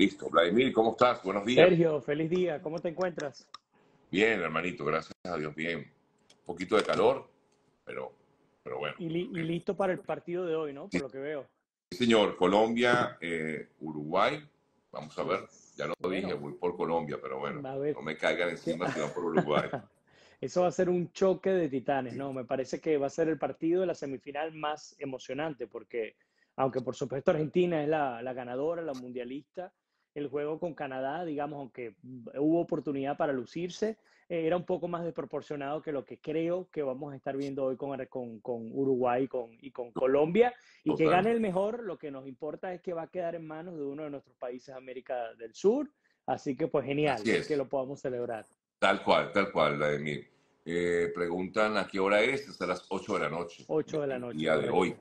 Listo. Vladimir, ¿cómo estás? Buenos días. Sergio, feliz día. ¿Cómo te encuentras? Bien, hermanito, gracias a Dios, bien. Un poquito de calor, pero, pero bueno. Y, listo para el partido de hoy, ¿no? Por lo que veo. Sí, señor. Colombia, eh, Uruguay. Vamos a ver. Ya lo dije, voy por Colombia, pero bueno. No me caigan encima, sino por Uruguay. Eso va a ser un choque de titanes, ¿no? Me parece que va a ser el partido de la semifinal más emocionante, porque aunque por supuesto Argentina es la ganadora, la mundialista, el juego con Canadá, digamos, aunque hubo oportunidad para lucirse, eh, era un poco más desproporcionado que lo que creo que vamos a estar viendo hoy con, con, Uruguay y con, y con Colombia. Y que gane el mejor, lo que nos importa es que va a quedar en manos de uno de nuestros países América del Sur. Así que pues genial que lo podamos celebrar. Tal cual, tal cual, Vladimir. Eh, preguntan a qué hora es, hasta las 8 de la noche. 8 de la noche. Día de hoy.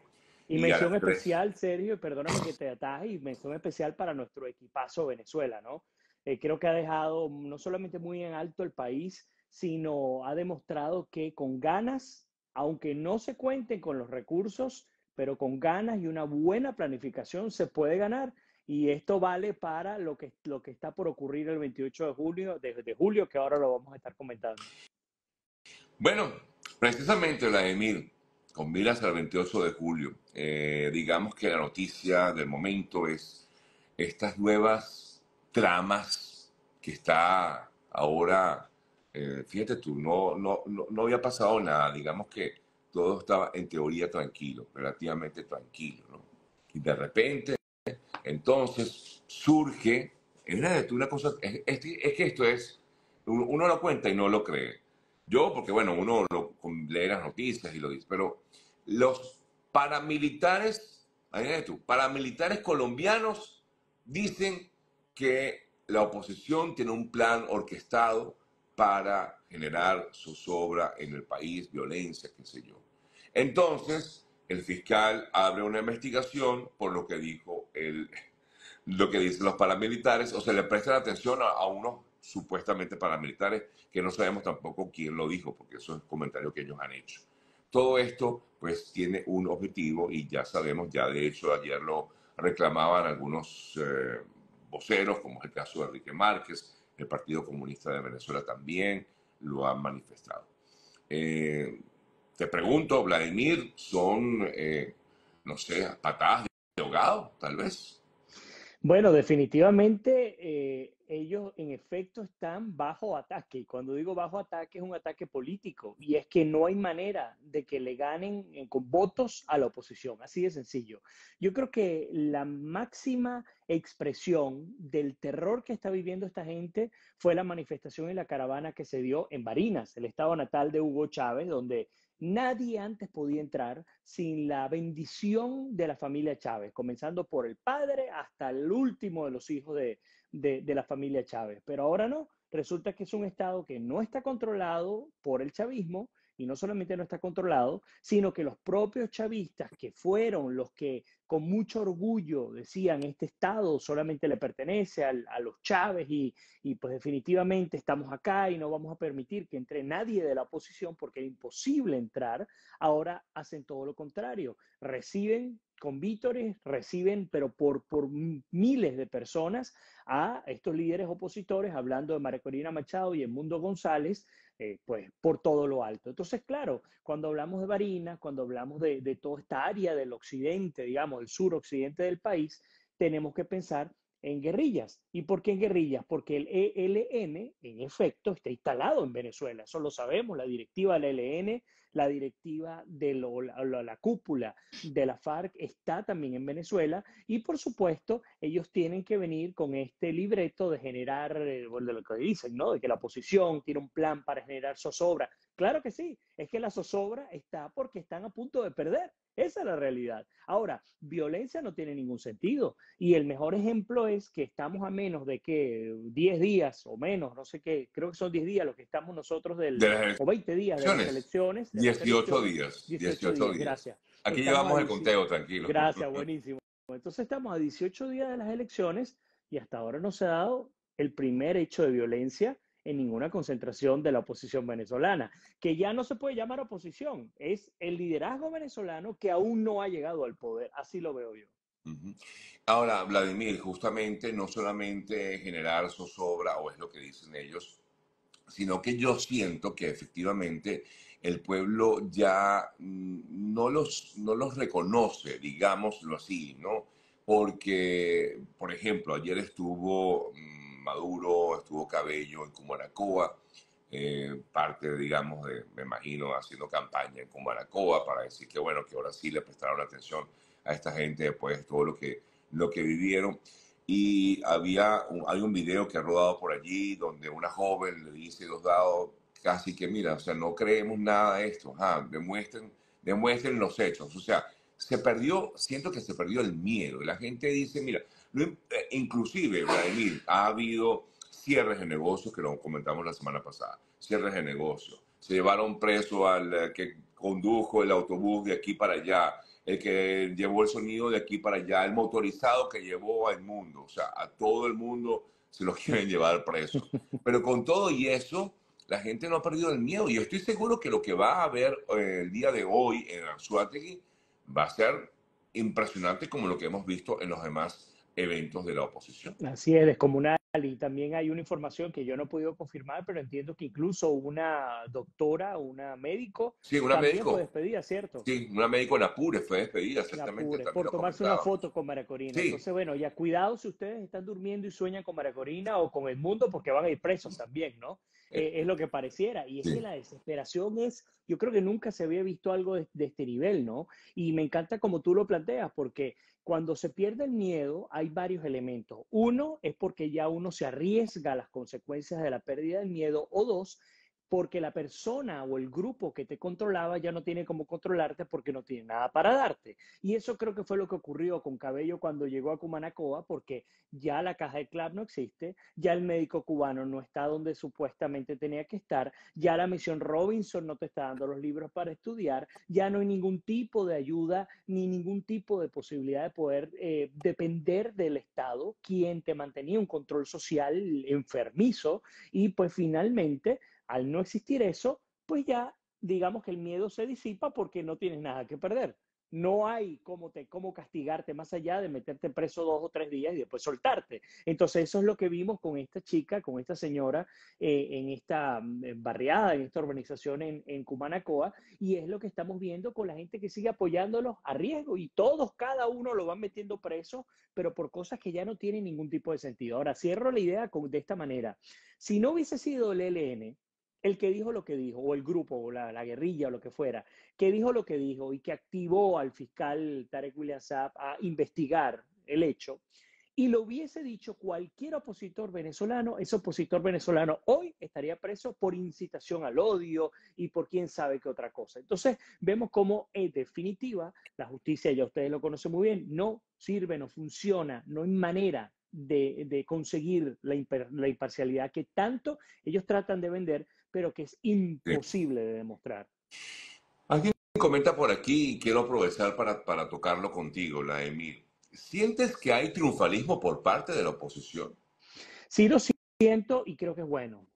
Y, mención especial, Sergio, y perdóname que te ataje, y mención especial para nuestro equipazo Venezuela, ¿no? Eh, creo que ha dejado no solamente muy en alto el país, sino ha demostrado que con ganas, aunque no se cuenten con los recursos, pero con ganas y una buena planificación se puede ganar. Y esto vale para lo que, lo que está por ocurrir el 28 de julio, de, julio, que ahora lo vamos a estar comentando. Bueno, precisamente, Vladimir, con miras al 28 de julio. Eh, digamos que la noticia del momento es estas nuevas tramas que está ahora, eh, fíjate tú, no, no, no, había pasado nada, digamos que todo estaba en teoría tranquilo, relativamente tranquilo, Y de repente, entonces surge, es una, una cosa, es que esto es, uno lo cuenta y no lo cree yo, porque bueno, uno lo, lee las noticias y lo dice, pero los paramilitares, imagínate tú, paramilitares colombianos dicen que la oposición tiene un plan orquestado para generar su sobra en el país, violencia, qué sé yo. Entonces, el fiscal abre una investigación por lo que dijo el, lo que dicen los paramilitares, o se le presta atención a, a unos supuestamente paramilitares, que no sabemos tampoco quién lo dijo, porque eso es un comentario que ellos han hecho. Todo esto, pues, tiene un objetivo y ya sabemos, ya de hecho ayer lo reclamaban algunos eh, voceros, como es el caso de Enrique Márquez, el Partido Comunista de Venezuela también lo han manifestado. Eh, te pregunto, Vladimir, ¿son, eh, no sé, patadas de ahogado, tal vez? Bueno, definitivamente ellos en efecto están bajo ataque. Y cuando digo bajo ataque es un ataque político. Y es que no hay manera de que le ganen eh, con votos a la oposición. Así de sencillo. Yo creo que la máxima expresión del terror que está viviendo esta gente fue la manifestación y la caravana que se dio en Barinas, el estado natal de Hugo Chávez, donde Nadie antes podía entrar sin la bendición de la familia Chávez, comenzando por el padre hasta el último de los hijos de, de, la familia Chávez. Pero ahora no, resulta que es un Estado que no está controlado por el chavismo y no solamente no está controlado, sino que los propios chavistas, que fueron los que con mucho orgullo decían, este Estado solamente le pertenece a los Chávez y, pues definitivamente estamos acá y no vamos a permitir que entre nadie de la oposición porque es imposible entrar, ahora hacen todo lo contrario, reciben con vítores, reciben, pero por, por miles de personas, a estos líderes opositores, hablando de María Corina Machado y Mundo González, eh, pues por todo lo alto. Entonces, claro, cuando hablamos de Barinas, cuando hablamos de, toda esta área del occidente, digamos, el suroccidente del país, tenemos que pensar en guerrillas. ¿Y por qué en guerrillas? Porque el ELN, en efecto, está instalado en Venezuela. Eso lo sabemos, la directiva del ELN la directiva de la, cúpula de la FARC está también en Venezuela y por supuesto ellos tienen que venir con este libreto de generar, eh, de lo que dicen, ¿no? De que la oposición tiene un plan para generar zozobra. Claro que sí, es que la zozobra está porque están a punto de perder. Esa es la realidad. Ahora, violencia no tiene ningún sentido. Y el mejor ejemplo es que estamos a menos de que 10 días o menos, no sé qué, creo que son 10 días los que estamos nosotros del, o 20 días de las elecciones. 18 días. 18, días. Gracias. Aquí llevamos el conteo, tranquilo. Gracias, buenísimo. Entonces estamos a 18 días de las elecciones y hasta ahora no se ha dado el primer hecho de violencia en ninguna concentración de la oposición venezolana, que ya no se puede llamar oposición, es el liderazgo venezolano que aún no ha llegado al poder, así lo veo yo. Ahora, Vladimir, justamente no solamente generar zozobra, o es lo que dicen ellos, sino que yo siento que efectivamente el pueblo ya mm, no los, los reconoce, digámoslo así, ¿no? Porque, por ejemplo, ayer estuvo mm, Maduro, estuvo Cabello en Cumaracoa, eh, parte, digamos, de, me imagino, haciendo campaña en Cumaracoa para decir que, bueno, que ahora sí le prestaron atención a esta gente después de todo lo que, lo que vivieron. Y había hay un video que ha rodado por allí donde una joven le dice, dos dados, casi que, mira, o sea, no creemos nada de esto, demuestren, demuestren los hechos. O sea, se perdió, siento que se perdió el miedo. La gente dice, mira, eh, inclusive, Vladimir, ha habido cierres de negocios que lo comentamos la semana pasada, cierres de negocios. Se llevaron preso al eh, que condujo el autobús de aquí para allá, el que llevó el sonido de aquí para allá, el motorizado que llevó al mundo, o sea, a todo el mundo se lo quieren llevar preso. Pero con todo y eso, la gente no ha perdido el miedo. Y estoy seguro que lo que va a haber eh, el día de hoy en Anzuategui va a ser impresionante como lo que hemos visto en los demás eventos de la oposición. Así es, descomunal. Y también hay una información que yo no he podido confirmar, pero entiendo que incluso una doctora, una médico, sí, una también médico. fue despedida, ¿cierto? Sí, una médico en Apure fue despedida, exactamente. por tomarse una foto con Maracorina. Sí. Entonces, bueno, ya cuidado si ustedes están durmiendo y sueñan con Maracorina o con el mundo, porque van a ir presos también, ¿no? Eh, es lo que pareciera. Y es que la desesperación es, yo creo que nunca se había visto algo de, de, este nivel, ¿no? Y me encanta como tú lo planteas, porque cuando se pierde el miedo hay varios elementos. Uno es porque ya uno se arriesga a las consecuencias de la pérdida del miedo, o dos, porque la persona o el grupo que te controlaba ya no tiene cómo controlarte porque no tiene nada para darte. Y eso creo que fue lo que ocurrió con Cabello cuando llegó a Cumanacoa, porque ya la caja de club no existe, ya el médico cubano no está donde supuestamente tenía que estar, ya la misión Robinson no te está dando los libros para estudiar, ya no hay ningún tipo de ayuda ni ningún tipo de posibilidad de poder eh, depender del Estado, quien te mantenía un control social enfermizo y pues finalmente al no existir eso, pues ya digamos que el miedo se disipa porque no tienes nada que perder. No hay cómo, te, cómo castigarte más allá de meterte preso dos o tres días y después soltarte. Entonces eso es lo que vimos con esta chica, con esta señora eh, en esta mm, barriada, en esta organización en, Cumanacoa, y es lo que estamos viendo con la gente que sigue apoyándolos a riesgo y todos, cada uno lo van metiendo preso, pero por cosas que ya no tienen ningún tipo de sentido. Ahora, cierro la idea de esta manera. Si no hubiese sido el ELN, el que dijo lo que dijo, o el grupo, o la, guerrilla, o lo que fuera, que dijo lo que dijo y que activó al fiscal Tarek William a investigar el hecho, y lo hubiese dicho cualquier opositor venezolano, ese opositor venezolano hoy estaría preso por incitación al odio y por quién sabe qué otra cosa. Entonces, vemos cómo, en definitiva, la justicia, ya ustedes lo conocen muy bien, no sirve, no funciona, no hay manera de, conseguir la imparcialidad que tanto ellos tratan de vender pero que es imposible de demostrar. Alguien comenta por aquí y quiero aprovechar para, tocarlo contigo, la Emir. ¿Sientes que hay triunfalismo por parte de la oposición? Sí, lo siento y creo que es bueno.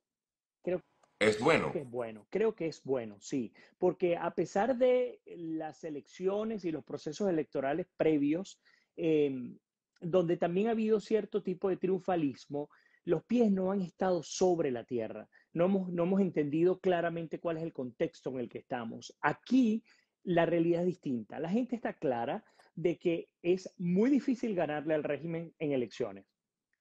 Creo es bueno. Creo que es bueno, creo que es bueno, sí. Porque a pesar de las elecciones y los procesos electorales previos, em, donde también ha habido cierto tipo de triunfalismo, los pies no han estado sobre la tierra, no hemos, no hemos entendido claramente cuál es el contexto en el que estamos. Aquí la realidad es distinta. La gente está clara de que es muy difícil ganarle al régimen en elecciones.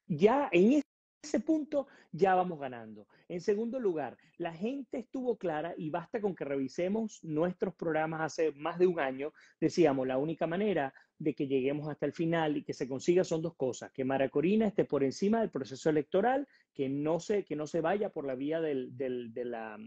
Ya en ese punto ya vamos ganando. En segundo lugar, la gente estuvo clara y basta con que revisemos nuestros programas hace más de un año. Decíamos, la única manera de que lleguemos hasta el final y que se consiga son dos cosas, que Maracorina esté por encima del proceso electoral, que no se, que no se vaya por la vía del, del, de la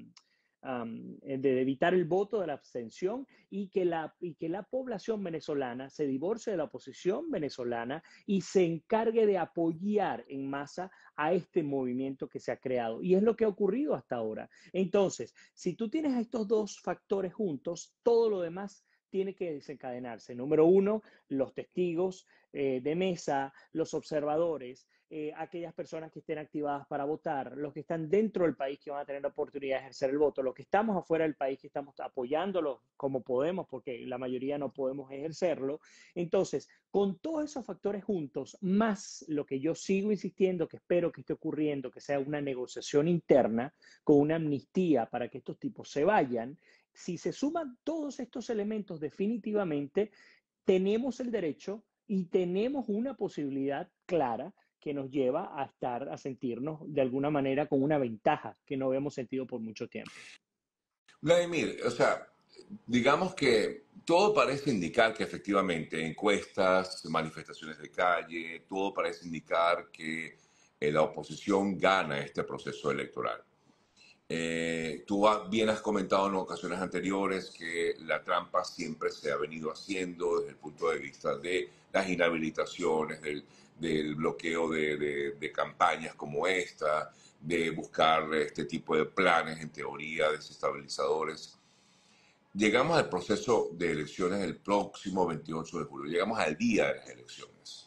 eh, de evitar el voto de la abstención y que la, y que la población venezolana se divorcie de la oposición venezolana y se encargue de apoyar en masa a este movimiento que se ha creado. Y es lo que ha ocurrido hasta ahora. Entonces, si tú tienes estos dos factores juntos, todo lo demás tiene que desencadenarse. Número uno, los testigos eh, de mesa, los observadores, eh, aquellas personas que estén activadas para votar, los que están dentro del país que van a tener la oportunidad de ejercer el voto, los que estamos afuera del país que estamos apoyándolos como podemos, porque la mayoría no podemos ejercerlo. Entonces, con todos esos factores juntos, más lo que yo sigo insistiendo, que espero que esté ocurriendo, que sea una negociación interna con una amnistía para que estos tipos se vayan, si se suman todos estos elementos, definitivamente tenemos el derecho y tenemos una posibilidad clara que nos lleva a estar, a sentirnos de alguna manera con una ventaja que no habíamos sentido por mucho tiempo. Vladimir, o sea, digamos que todo parece indicar que efectivamente encuestas, manifestaciones de calle, todo parece indicar que eh, la oposición gana este proceso electoral. Eh, tú bien has comentado en ocasiones anteriores que la trampa siempre se ha venido haciendo desde el punto de vista de las inhabilitaciones, del, bloqueo de, de, campañas como esta, de buscar este tipo de planes, en teoría, desestabilizadores. Llegamos al proceso de elecciones el próximo 28 de julio, llegamos al día de las elecciones.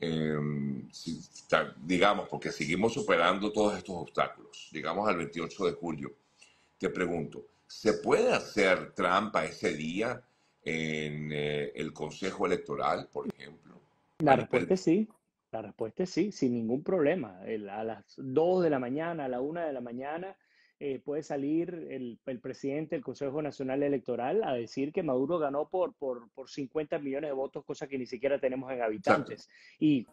Em, digamos, porque seguimos superando todos estos obstáculos, digamos al 28 de julio, te pregunto, ¿se puede hacer trampa ese día en eh, el Consejo Electoral, por ejemplo? La respuesta es sí, la respuesta es sí, sin ningún problema. A las 2 de la mañana, a la 1 de la mañana, eh, puede salir el, presidente del Consejo Nacional Electoral a decir que Maduro ganó por, por, 50 millones de votos, cosa que ni siquiera tenemos en habitantes. Y,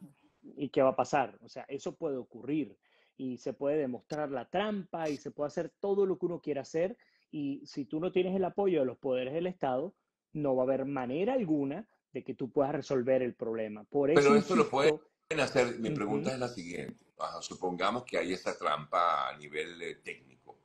qué va a pasar? O sea, eso puede ocurrir y se puede demostrar la trampa y se puede hacer todo lo que uno quiera hacer. Y si tú no tienes el apoyo de los poderes del Estado, no va a haber manera alguna de que tú puedas resolver el problema. Por eso, lo puede hacer, mi pregunta es la siguiente. Supongamos que hay esa trampa a nivel eh, técnico.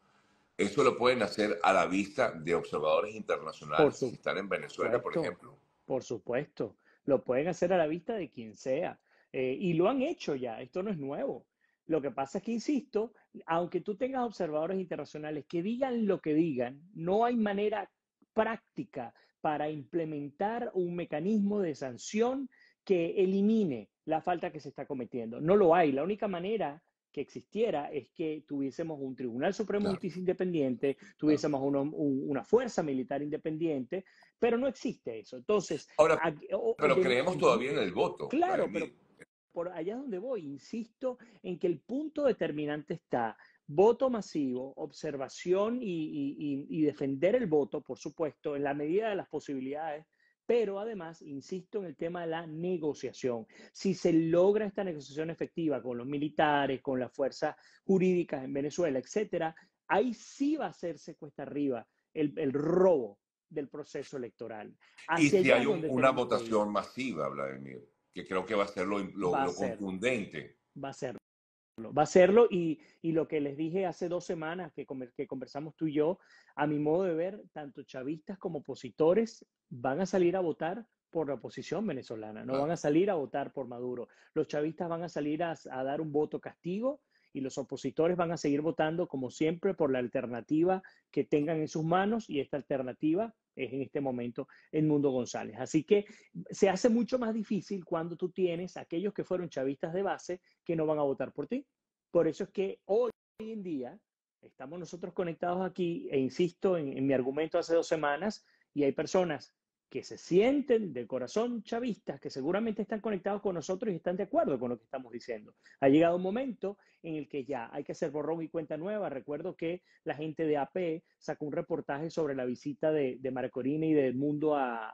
¿Eso lo pueden hacer a la vista de observadores internacionales que están en Venezuela, por ejemplo? Por supuesto, lo pueden hacer a la vista de quien sea. Eh, y lo han hecho ya, esto no es nuevo. Lo que pasa es que, insisto, aunque tú tengas observadores internacionales que digan lo que digan, no hay manera práctica para implementar un mecanismo de sanción que elimine la falta que se está cometiendo. No lo hay. La única manera que existiera es que tuviésemos un Tribunal Supremo de Justicia independiente, tuviésemos una fuerza militar independiente, pero no existe eso. Entonces, pero creemos todavía en el voto. Claro, pero por allá donde voy, insisto en que el punto determinante está voto masivo, observación y, defender el voto, por supuesto, en la medida de las posibilidades pero además, insisto en el tema de la negociación. Si se logra esta negociación efectiva con los militares, con las fuerzas jurídicas en Venezuela, etcétera, ahí sí va a hacerse cuesta arriba el, robo del proceso electoral. y si hay una votación masiva, Vladimir, que creo que va a ser lo, lo, contundente. Va a ser. Va a serlo y, lo que les dije hace dos semanas que, que conversamos tú y yo, a mi modo de ver, tanto chavistas como opositores van a salir a votar por la oposición venezolana, no van a salir a votar por Maduro. Los chavistas van a salir a dar un voto castigo y los opositores van a seguir votando, como siempre, por la alternativa que tengan en sus manos y esta alternativa es en este momento el Mundo González. Así que se hace mucho más difícil cuando tú tienes aquellos que fueron chavistas de base que no van a votar por ti. Por eso es que hoy en día estamos nosotros conectados aquí e insisto en mi argumento hace dos semanas y hay personas que se sienten de corazón chavistas, que seguramente están conectados con nosotros y están de acuerdo con lo que estamos diciendo. Ha llegado un momento en el que ya hay que hacer borrón y cuenta nueva. Recuerdo que la gente de AP sacó un reportaje sobre la visita de, de Marcorina y del mundo a,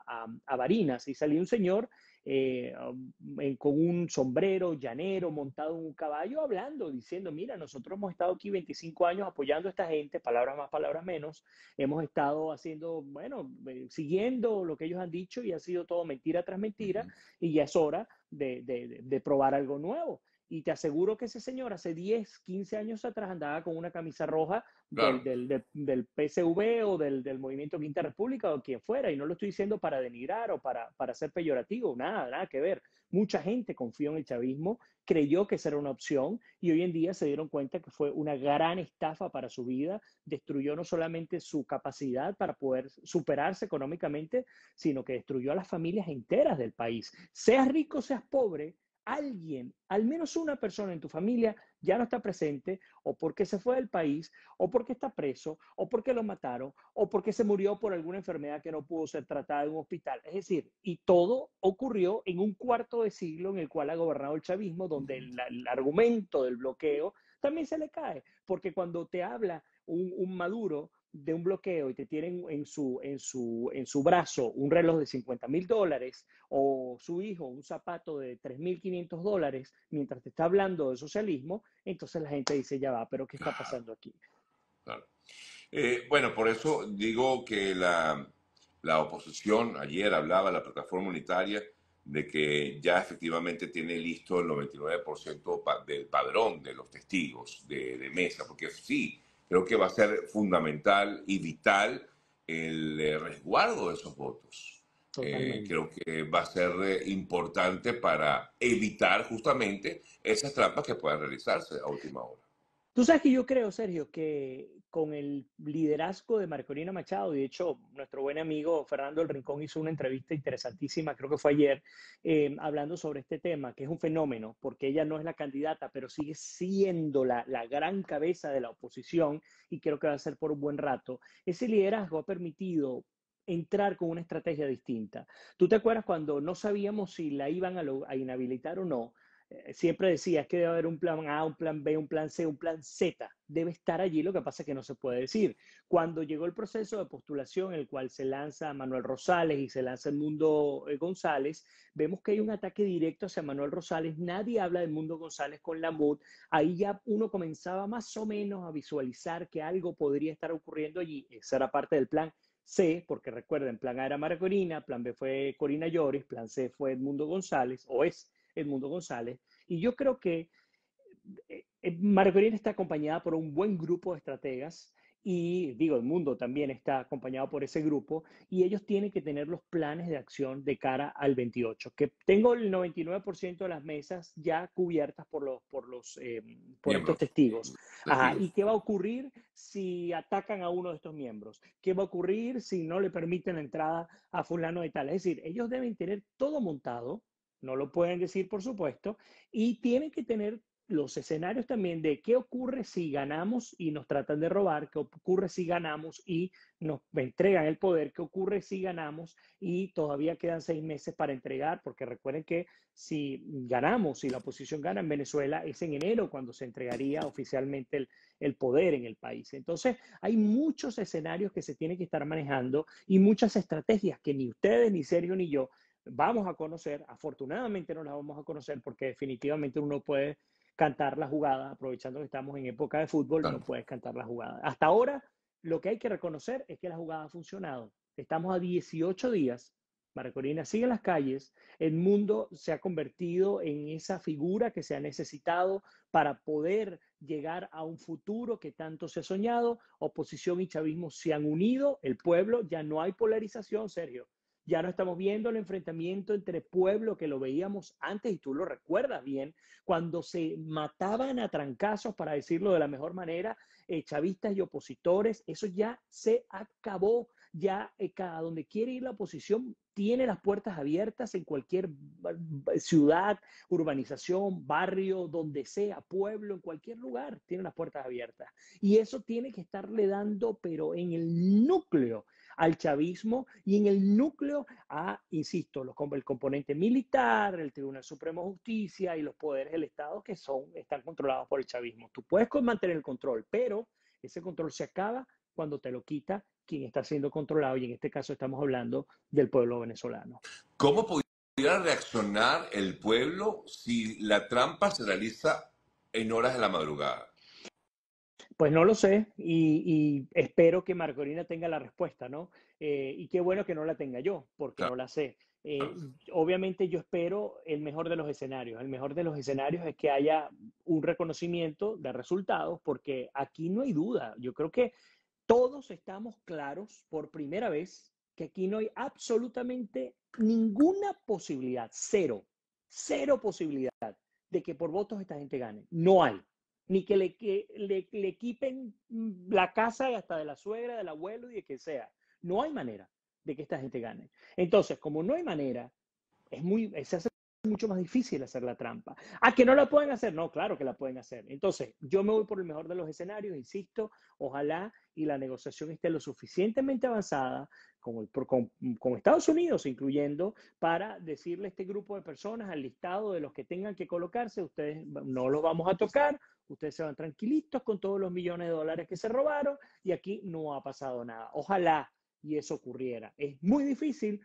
a Barinas y salió un señor eh, um, con un sombrero llanero montado en un caballo, hablando, diciendo, mira, nosotros hemos estado aquí 25 años apoyando a esta gente, palabras más, palabras menos, hemos estado haciendo, bueno, eh, siguiendo lo que ellos han dicho y ha sido todo mentira tras mentira y ya es hora de, de probar algo nuevo. Y te aseguro que ese señor hace 10, 15 años atrás andaba con una camisa roja del, del, PSV o del, Movimiento Quinta República o quien fuera. Y no lo estoy diciendo para denigrar o para, para ser peyorativo, nada, nada que ver. Mucha gente confió en el chavismo, creyó que esa era una opción y hoy en día se dieron cuenta que fue una gran estafa para su vida. Destruyó no solamente su capacidad para poder superarse económicamente, sino que destruyó a las familias enteras del país. Seas rico, seas pobre, alguien, al menos una persona en tu familia ya no está presente, o porque se fue del país, o porque está preso, o porque lo mataron, o porque se murió por alguna enfermedad que no pudo ser tratada en un hospital. Es decir, y todo ocurrió en un cuarto de siglo en el cual ha gobernado el chavismo, donde el, argumento del bloqueo también se le cae, porque cuando te habla un Maduro de un bloqueo y te tienen en su, brazo un reloj de 50 mil dólares o su hijo un zapato de 3.500 dólares mientras te está hablando de socialismo, entonces la gente dice, ya va, pero ¿qué está pasando aquí? Eh, bueno, por eso digo que la, oposición, ayer hablaba la plataforma unitaria de que ya efectivamente tiene listo el 99% del padrón de los testigos de mesa, porque sí, creo que va a ser fundamental y vital el eh, resguardo de esos votos. Eh, creo que va a ser eh, importante para evitar justamente esas trampas que puedan realizarse a última hora. Tú sabes que yo creo, Sergio, que con el liderazgo de Marcolina Machado, y de hecho nuestro buen amigo Fernando El Rincón hizo una entrevista interesantísima, creo que fue ayer, eh, hablando sobre este tema, que es un fenómeno, porque ella no es la candidata, pero sigue siendo la, gran cabeza de la oposición y creo que va a ser por un buen rato. Ese liderazgo ha permitido entrar con una estrategia distinta. ¿Tú te acuerdas cuando no sabíamos si la iban a, inhabilitar o no? Eh, siempre decía, que debe haber un plan A, un plan B, un plan C, un plan Z. Debe estar allí, lo que pasa es que no se puede decir. Cuando llegó el proceso de postulación, en el cual se lanza Manuel Rosales y se lanza el Mundo eh, González, vemos que hay un ataque directo hacia Manuel Rosales. Nadie habla del Mundo González con la MUD. Ahí ya uno comenzaba más o menos a visualizar que algo podría estar ocurriendo allí. Esa era parte del plan. C, porque recuerden, plan A era Mara plan B fue Corina Llores, plan C fue Edmundo González, o es mundo González. Y yo creo que eh, eh, Margarita está acompañada por un buen grupo de estrategas y digo, el mundo también está acompañado por ese grupo y ellos tienen que tener los planes de acción de cara al 28, que tengo el 99% de las mesas ya cubiertas por los por los eh, estos testigos. ¿Y qué va a ocurrir si atacan a uno de estos miembros? ¿Qué va a ocurrir si no le permiten la entrada a fulano de tal? Es decir, ellos deben tener todo montado no lo pueden decir, por supuesto, y tienen que tener los escenarios también de qué ocurre si ganamos y nos tratan de robar, qué ocurre si ganamos y nos entregan el poder, qué ocurre si ganamos y todavía quedan seis meses para entregar, porque recuerden que si ganamos, si la oposición gana en Venezuela, es en enero cuando se entregaría oficialmente el, el poder en el país. Entonces, hay muchos escenarios que se tienen que estar manejando y muchas estrategias que ni ustedes, ni Sergio, ni yo vamos a conocer, afortunadamente no las vamos a conocer porque definitivamente uno puede cantar la jugada, aprovechando que estamos en época de fútbol, no puedes cantar la jugada. Hasta ahora, lo que hay que reconocer es que la jugada ha funcionado. Estamos a 18 días, Maracolina sigue en las calles, el mundo se ha convertido en esa figura que se ha necesitado para poder llegar a un futuro que tanto se ha soñado, oposición y chavismo se han unido, el pueblo, ya no hay polarización, Sergio. Ya no estamos viendo el enfrentamiento entre pueblo que lo veíamos antes, y tú lo recuerdas bien, cuando se mataban a trancazos, para decirlo de la mejor manera, eh, chavistas y opositores, eso ya se acabó. Ya eh, cada donde quiere ir la oposición tiene las puertas abiertas en cualquier eh, ciudad, urbanización, barrio, donde sea, pueblo, en cualquier lugar, tiene las puertas abiertas. Y eso tiene que estarle dando, pero en el núcleo al chavismo y en el núcleo a, insisto, los, el componente militar, el Tribunal Supremo de Justicia y los poderes del Estado que son, están controlados por el chavismo. Tú puedes mantener el control, pero ese control se acaba cuando te lo quita quien está siendo controlado y en este caso estamos hablando del pueblo venezolano. ¿Cómo pudiera reaccionar el pueblo si la trampa se realiza en horas de la madrugada? Pues no lo sé y, espero que Margarina tenga la respuesta, ¿no? Eh, y qué bueno que no la tenga yo, porque no la sé. Eh, obviamente yo espero el mejor de los escenarios. El mejor de los escenarios es que haya un reconocimiento de resultados, porque aquí no hay duda. Yo creo que todos estamos claros por primera vez que aquí no hay absolutamente ninguna posibilidad, cero, cero posibilidad de que por votos esta gente gane. No hay ni que le, que le, quiten mm, la casa hasta de la suegra, del abuelo y de que sea. No hay manera de que esta gente gane. Entonces, como no hay manera, es muy, se hace mucho más difícil hacer la trampa. ¿A que no la pueden hacer? No, claro que la pueden hacer. Entonces, yo me voy por el mejor de los escenarios, insisto, ojalá y la negociación esté lo suficientemente avanzada con, con, con Estados Unidos, incluyendo, para decirle a este grupo de personas, al listado de los que tengan que colocarse, ustedes no los vamos a tocar, ustedes se van tranquilitos con todos los millones de dólares que se robaron y aquí no ha pasado nada. Ojalá y eso ocurriera. Es muy difícil,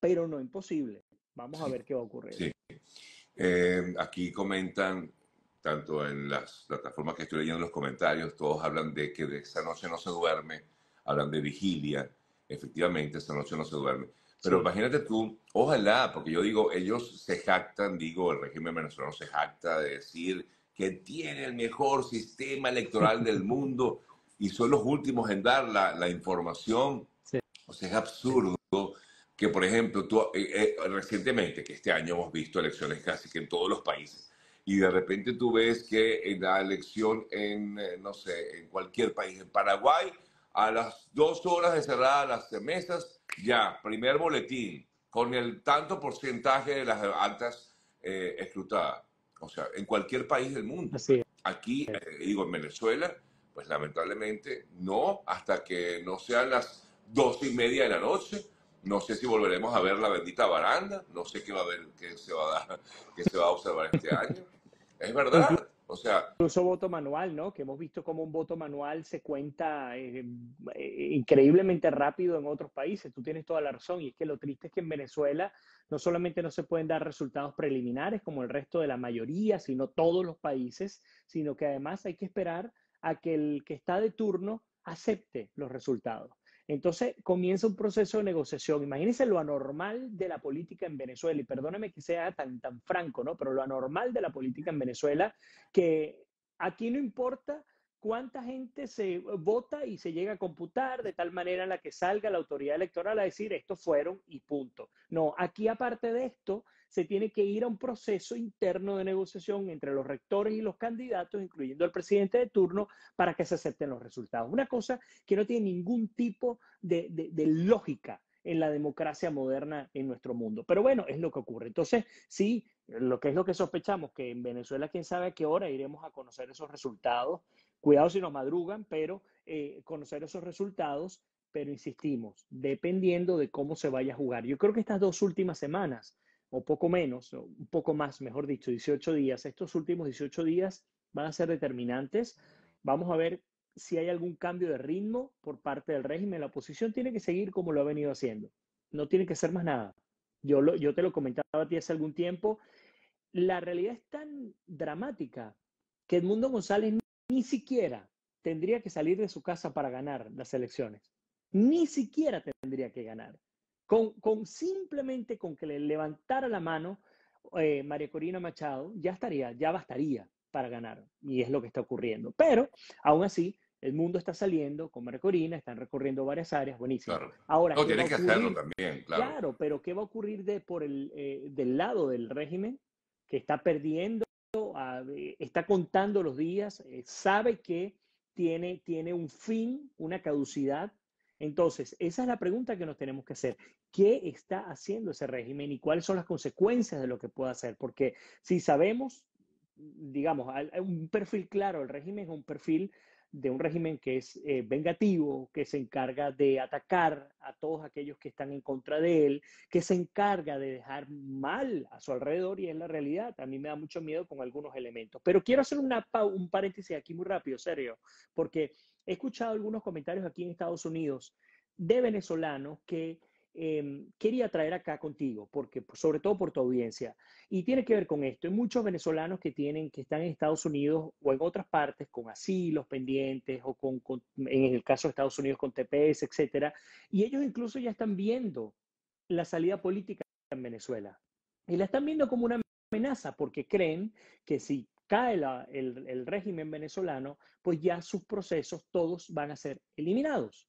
pero no imposible. Vamos a ver qué va a ocurrir. Eh, aquí comentan, tanto en las plataformas que estoy leyendo los comentarios, todos hablan de que de esa noche no se duerme, hablan de vigilia, efectivamente, esta noche no se duerme. Pero imagínate tú, ojalá, porque yo digo, ellos se jactan, digo, el régimen venezolano se jacta de decir que tiene el mejor sistema electoral del mundo y son los últimos en dar la, información. O sea, es absurdo que, por ejemplo, tú, eh, eh, recientemente, que este año hemos visto elecciones casi que en todos los países, y de repente tú ves que en eh, la elección en, no sé, en cualquier país, en Paraguay, a las dos horas de cerrada las mesas, ya, primer boletín, con el tanto porcentaje de las altas escrutadas. O sea, en cualquier país del mundo. Aquí, eh, digo, en Venezuela, pues lamentablemente no, hasta que no sean las dos y media de la noche. No sé si volveremos a ver la bendita baranda, no sé qué va a ver, qué se va a dar, qué se va a observar este año. Es verdad. Incluso voto manual, ¿no? Que hemos visto cómo un voto manual se cuenta eh, eh, increíblemente rápido en otros países. Tú tienes toda la razón. Y es que lo triste es que en Venezuela no solamente no se pueden dar resultados preliminares como el resto de la mayoría, sino todos los países, sino que además hay que esperar a que el que está de turno acepte los resultados. Entonces comienza un proceso de negociación. Imagínense lo anormal de la política en Venezuela, y perdóneme que sea tan, tan franco, ¿no? Pero lo anormal de la política en Venezuela, que aquí no importa cuánta gente se vota y se llega a computar de tal manera en la que salga la autoridad electoral a decir estos fueron y punto. No, aquí aparte de esto, se tiene que ir a un proceso interno de negociación entre los rectores y los candidatos, incluyendo al presidente de turno, para que se acepten los resultados. Una cosa que no tiene ningún tipo de, lógica en la democracia moderna en nuestro mundo. Pero bueno, es lo que ocurre. Entonces, sí, lo que es lo que sospechamos, que en Venezuela, quién sabe a qué hora iremos a conocer esos resultados. Cuidado si nos madrugan, pero eh, conocer esos resultados, pero insistimos, dependiendo de cómo se vaya a jugar. Yo creo que estas dos últimas semanas o poco menos, o un poco más, mejor dicho, 18 días. Estos últimos 18 días van a ser determinantes. Vamos a ver si hay algún cambio de ritmo por parte del régimen. La oposición tiene que seguir como lo ha venido haciendo. No tiene que hacer más nada. Yo, yo te lo comentaba a ti hace algún tiempo. La realidad es tan dramática que Edmundo González ni siquiera tendría que salir de su casa para ganar las elecciones. Ni siquiera tendría que ganar. Con, simplemente con que le levantara la mano eh, María Corina Machado, ya estaría, ya bastaría para ganar. Y es lo que está ocurriendo. Pero, aún así, el mundo está saliendo con María Corina, están recorriendo varias áreas, buenísimo. Claro. Ahora, no, que hacerlo también, claro. Claro, pero ¿qué va a ocurrir de, por el, eh, del lado del régimen que está perdiendo, eh, está contando los días, sabe que tiene, tiene un fin, una caducidad, entonces, esa es la pregunta que nos tenemos que hacer. ¿Qué está haciendo ese régimen y cuáles son las consecuencias de lo que puede hacer? Porque si sabemos, digamos, un perfil claro, el régimen es un perfil de un régimen que es eh, vengativo, que se encarga de atacar a todos aquellos que están en contra de él, que se encarga de dejar mal a su alrededor y es la realidad. A mí me da mucho miedo con algunos elementos. Pero quiero hacer una, un paréntesis aquí muy rápido, serio, porque he escuchado algunos comentarios aquí en Estados Unidos de venezolanos que Em, quería traer acá contigo, porque pues, sobre todo por tu audiencia. Y tiene que ver con esto. Hay muchos venezolanos que tienen, que están en Estados Unidos o en otras partes con asilos pendientes o en el caso de Estados Unidos con TPS, etcétera. Y ellos incluso ya están viendo la salida política en Venezuela. Y la están viendo como una amenaza porque creen que si cae el régimen venezolano, pues ya sus procesos todos van a ser eliminados.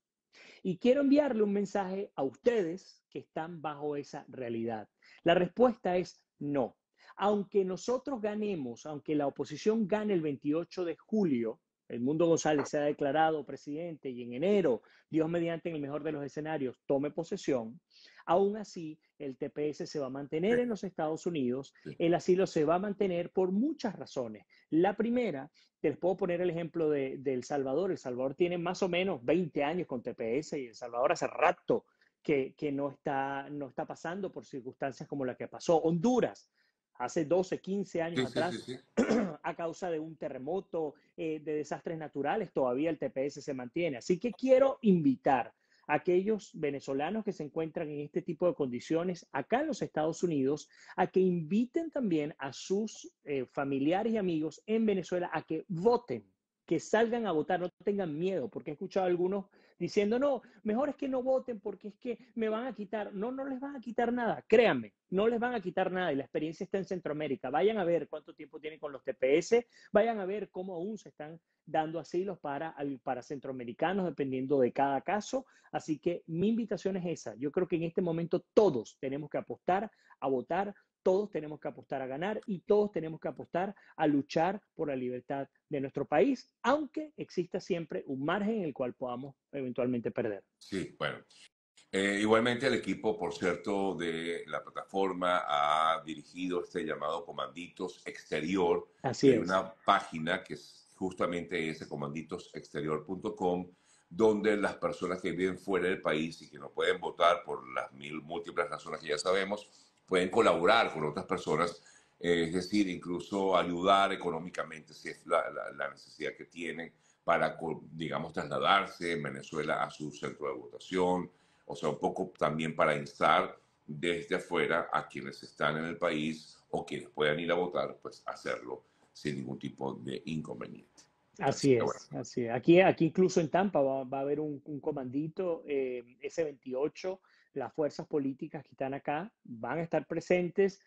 Y quiero enviarle un mensaje a ustedes que están bajo esa realidad. La respuesta es no. Aunque nosotros ganemos, aunque la oposición gane el 28 de julio, el mundo González se ha declarado presidente y en enero, Dios mediante en el mejor de los escenarios, tome posesión, aún así el TPS se va a mantener en los Estados Unidos, el asilo se va a mantener por muchas razones. La primera, les puedo poner el ejemplo de, El Salvador. El Salvador tiene más o menos 20 años con TPS y El Salvador hace rato que, que no, está, no está pasando por circunstancias como la que pasó. Honduras hace 12, 15 años atrás, a causa de un terremoto, eh, de desastres naturales, todavía el TPS se mantiene. Así que quiero invitar a aquellos venezolanos que se encuentran en este tipo de condiciones acá en los Estados Unidos, a que inviten también a sus eh, familiares y amigos en Venezuela a que voten que salgan a votar, no tengan miedo, porque he escuchado a algunos diciendo, no, mejor es que no voten porque es que me van a quitar. No, no les van a quitar nada, créanme, no les van a quitar nada y la experiencia está en Centroamérica. Vayan a ver cuánto tiempo tienen con los TPS, vayan a ver cómo aún se están dando asilos para, para centroamericanos dependiendo de cada caso. Así que mi invitación es esa. Yo creo que en este momento todos tenemos que apostar a votar todos tenemos que apostar a ganar y todos tenemos que apostar a luchar por la libertad de nuestro país, aunque exista siempre un margen en el cual podamos eventualmente perder. Sí, bueno. Eh, igualmente el equipo, por cierto, de la plataforma ha dirigido este llamado Comanditos Exterior. Así eh, Una página que es justamente ese comanditosexterior.com, donde las personas que viven fuera del país y que no pueden votar por las mil múltiples razones que ya sabemos, pueden colaborar con otras personas, eh, es decir, incluso ayudar económicamente si es la, la, necesidad que tienen para, digamos, trasladarse en Venezuela a su centro de votación, o sea, un poco también para instar desde afuera a quienes están en el país o quienes puedan ir a votar, pues hacerlo sin ningún tipo de inconveniente. Así, es, así es. Aquí, aquí incluso en Tampa va, a haber un, comandito, eh, S28, las fuerzas políticas que están acá van a estar presentes,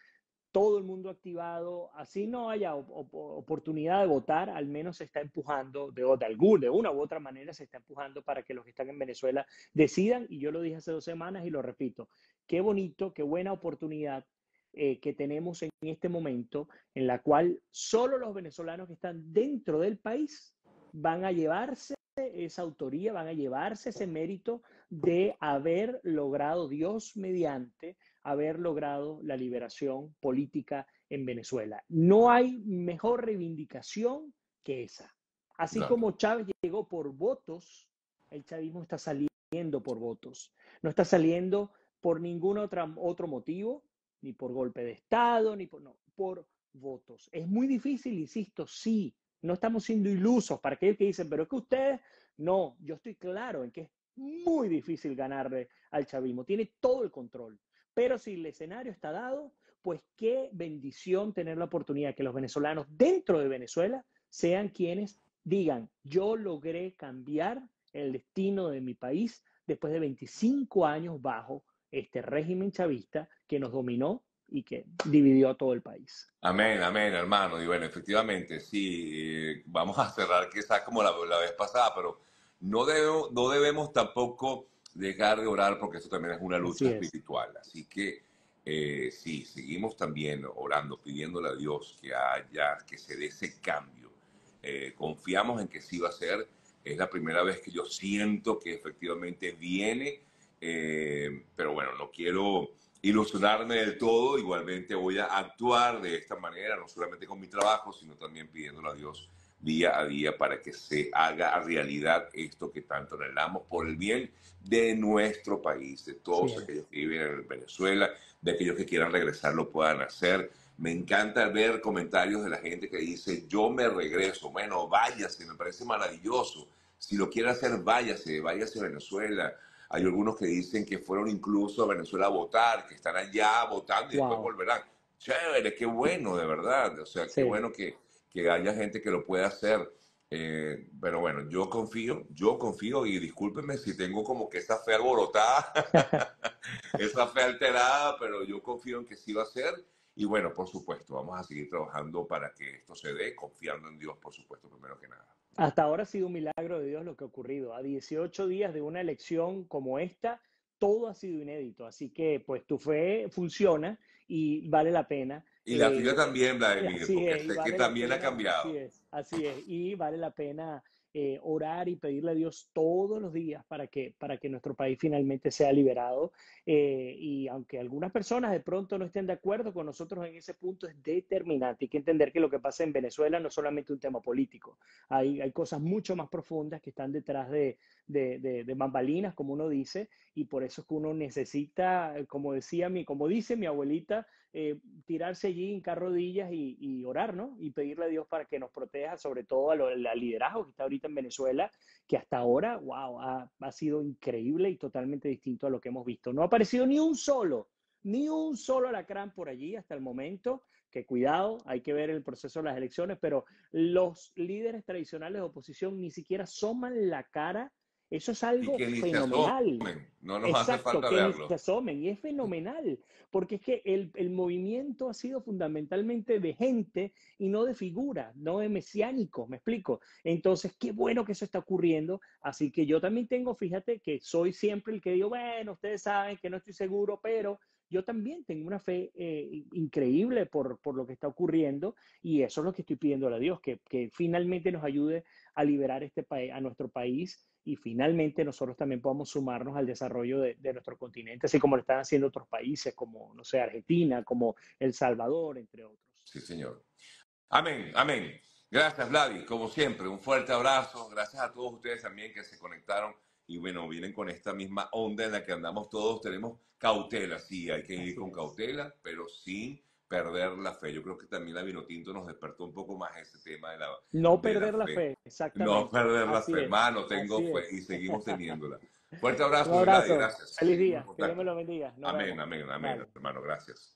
todo el mundo activado, así no haya oportunidad de votar, al menos se está empujando, de, de, alguna, u otra manera se está empujando para que los que están en Venezuela decidan, y yo lo dije hace dos semanas y lo repito, qué bonito, qué buena oportunidad eh, que tenemos en este momento, en la cual solo los venezolanos que están dentro del país van a llevarse esa autoría, van a llevarse ese mérito de haber logrado, Dios mediante, haber logrado la liberación política en Venezuela. No hay mejor reivindicación que esa. Así como Chávez llegó por votos, el chavismo está saliendo por votos. No está saliendo por ningún otro motivo, ni por golpe de Estado, ni por, no, por votos. Es muy difícil, insisto, sí, no estamos siendo ilusos para aquellos que dicen, pero es que ustedes, no, yo estoy claro en que es muy difícil ganarle al chavismo, tiene todo el control. Pero si el escenario está dado, pues qué bendición tener la oportunidad que los venezolanos dentro de Venezuela sean quienes digan, yo logré cambiar el destino de mi país después de 25 años bajo este régimen chavista que nos dominó y que dividió a todo el país. Amén, amén, hermano. Y bueno, efectivamente, sí, eh, vamos a cerrar quizás como la, vez pasada, pero no, no debemos tampoco dejar de orar porque eso también es una lucha espiritual. Así que eh, sí, seguimos también orando, pidiéndole a Dios que haya, que se dé ese cambio. Eh, confiamos en que sí va a ser. Es la primera vez que yo siento que efectivamente viene, pero bueno, no quiero ilusionarme del todo, igualmente voy a actuar de esta manera, no solamente con mi trabajo, sino también pidiéndolo a Dios día a día para que se haga realidad esto que tanto anhelamos por el bien de nuestro país, de todos aquellos que viven en Venezuela, de aquellos que quieran regresar lo puedan hacer. Me encanta ver comentarios de la gente que dice, yo me regreso, bueno, váyase, me parece maravilloso. Si lo quiere hacer, váyase, váyase a Venezuela, hay algunos que dicen que fueron incluso a Venezuela a votar, que están allá votando y después volverán. Chévere, qué bueno, de verdad. O sea, qué bueno que, que, haya gente que lo pueda hacer. Eh, pero bueno, yo confío, yo confío y discúlpenme si tengo como que esa fe alborotada, esa fe alterada, pero yo confío en que sí va a ser. Y bueno, por supuesto, vamos a seguir trabajando para que esto se dé, confiando en Dios, por supuesto, primero que nada. Hasta ahora ha sido un milagro de Dios lo que ha ocurrido. A 18 días de una elección como esta, todo ha sido inédito. Así que, pues, tu fe funciona y vale la pena. Y la tuya eh, también, Vladimir, porque que también ha cambiado. Así es, así es. Y vale la pena eh, orar y pedirle a Dios todos los días para que, para que nuestro país finalmente sea liberado. Eh, y aunque algunas personas de pronto no estén de acuerdo con nosotros en ese punto, es determinante. Hay que entender que lo que pasa en Venezuela no es solamente un tema político. Hay, hay cosas mucho más profundas que están detrás de, de, bambalinas, como uno dice, y por eso es que uno necesita, como decía mi, como dice mi abuelita, eh, tirarse allí, hincar rodillas y, orar, ¿no? Y pedirle a Dios para que nos proteja, sobre todo al liderazgo que está ahorita en Venezuela, que hasta ahora, wow, ha, ha sido increíble y totalmente distinto a lo que hemos visto. No ha aparecido ni un solo, ni un solo alacrán por allí hasta el momento, que cuidado, hay que ver el proceso de las elecciones, pero los líderes tradicionales de oposición ni siquiera asoman la cara eso es algo fenomenal. No nos hace falta que asomen. Y es fenomenal, porque es que el, el, movimiento ha sido fundamentalmente de gente y no de figura, no de mesiánico, me explico. Entonces, qué bueno que eso está ocurriendo. Así que yo también tengo, fíjate, que soy siempre el que digo, bueno, ustedes saben que no estoy seguro, pero yo también tengo una fe eh, increíble por, lo que está ocurriendo y eso es lo que estoy pidiendo a Dios, que, finalmente nos ayude a liberar este país, a nuestro país y finalmente nosotros también podamos sumarnos al desarrollo de, de, nuestro continente, así como lo están haciendo otros países como, no sé, Argentina, como El Salvador, entre otros. Sí, señor. Amén, amén. Gracias, Vladi. Como siempre, un fuerte abrazo. Gracias a todos ustedes también que se conectaron y bueno, vienen con esta misma onda en la que andamos todos, tenemos cautela, sí, hay que ir con cautela, pero sin perder la fe. Yo creo que también la Vinotinto nos despertó un poco más ese tema de la No perder la fe. exactamente. No perder la fe, hermano, tengo fe y seguimos teniéndola. Fuerte abrazo, gracias. Feliz día, que Dios me lo bendiga. amén, amén, amén, hermano, gracias.